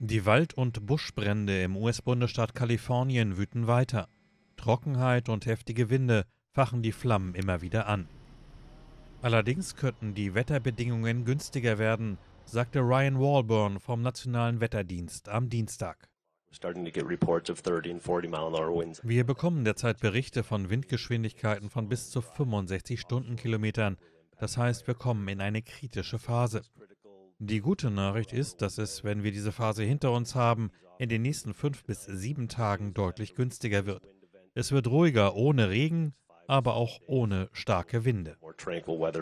Die Wald- und Buschbrände im US-Bundesstaat Kalifornien wüten weiter. Trockenheit und heftige Winde fachen die Flammen immer wieder an. Allerdings könnten die Wetterbedingungen günstiger werden, sagte Ryan Walburn vom Nationalen Wetterdienst am Dienstag. Wir bekommen derzeit Berichte von Windgeschwindigkeiten von bis zu 65 Stundenkilometern. Das heißt, wir kommen in eine kritische Phase. Die gute Nachricht ist, dass es, wenn wir diese Phase hinter uns haben, in den nächsten fünf bis sieben Tagen deutlich günstiger wird. Es wird ruhiger ohne Regen, aber auch ohne starke Winde. Also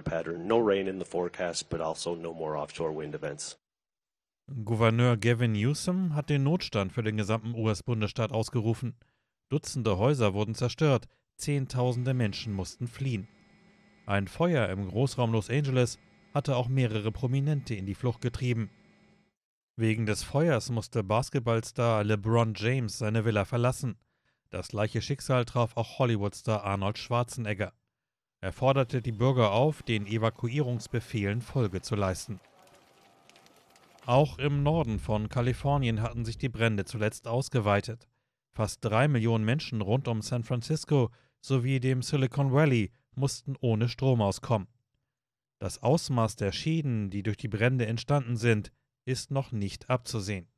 Gouverneur Gavin Newsom hat den Notstand für den gesamten US-Bundesstaat ausgerufen. Dutzende Häuser wurden zerstört, Zehntausende Menschen mussten fliehen. Ein Feuer im Großraum Los Angeles hatte auch mehrere Prominente in die Flucht getrieben. Wegen des Feuers musste Basketballstar LeBron James seine Villa verlassen. Das gleiche Schicksal traf auch Hollywoodstar Arnold Schwarzenegger. Er forderte die Bürger auf, den Evakuierungsbefehlen Folge zu leisten. Auch im Norden von Kalifornien hatten sich die Brände zuletzt ausgeweitet. Fast drei Millionen Menschen rund um San Francisco sowie dem Silicon Valley mussten ohne Strom auskommen. Das Ausmaß der Schäden, die durch die Brände entstanden sind, ist noch nicht abzusehen.